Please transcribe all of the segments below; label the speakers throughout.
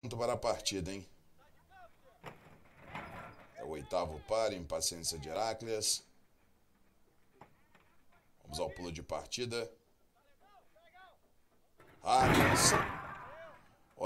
Speaker 1: Pronto para a partida, hein? É o oitavo par, impaciência de Heráclias. Vamos ao pulo de partida. Harkins.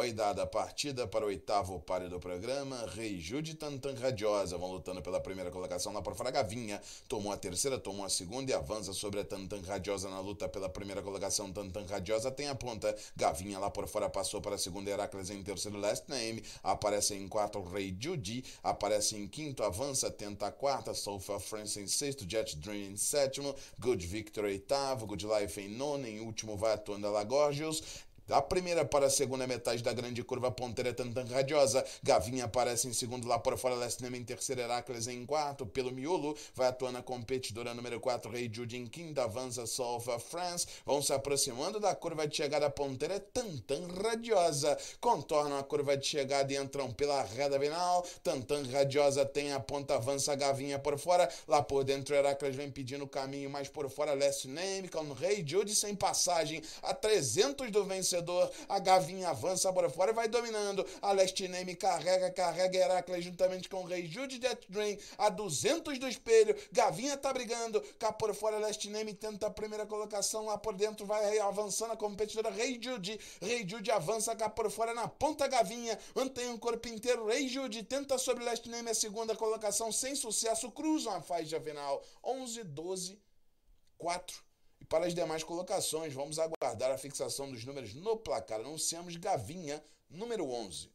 Speaker 1: Foi dada a partida para o oitavo páreo do programa. Reiju de Tantan Radiosa vão lutando pela primeira colocação lá por fora. Gavinha tomou a terceira, tomou a segunda e avança sobre a Tantan Radiosa na luta pela primeira colocação. Tantan Radiosa tem a ponta. Gavinha lá por fora passou para a segunda. Heracles em terceiro. Last Name aparece em quarto. Rei Judy aparece em quinto. Avança, tenta a quarta. Sofa France em sexto. Jet Dream em sétimo. Good Victor oitavo. Good Life em nono. Em último vai a Tonda Lagorgios. A primeira para a segunda metade da grande curva ponteira é Tantan Radiosa. Gavinha aparece em segundo lá por fora, Lesnema em terceiro, Heracles em quarto, pelo miolo. Vai atuando a competidora número 4, Rei Jude em quinto, avança Solva France. Vão se aproximando da curva de chegada ponteira é Tantan Radiosa. Contornam a curva de chegada e entram pela reta final. Tantan Radiosa tem a ponta, avança Gavinha por fora. Lá por dentro, Heracles vem pedindo o caminho, mas por fora, Lesnema com Rei Jude sem passagem. A 300 do vencedor a Gavinha avança, bora fora e vai dominando. A Last Name carrega, carrega Heracles juntamente com o Rei Jude Death Drain a 200 do espelho. Gavinha tá brigando. Cá por fora, Last Name tenta a primeira colocação. Lá por dentro vai avançando a competidora Rei Jude. Rei Jude avança cá por fora na ponta Gavinha. Mantém o corpo inteiro. Rei Jude tenta sobre Last Name a segunda colocação sem sucesso. Cruzam a faixa final. 11, 12, 4 e para as demais colocações, vamos aguardar a fixação dos números no placar. Anunciamos Gavinha, número 11.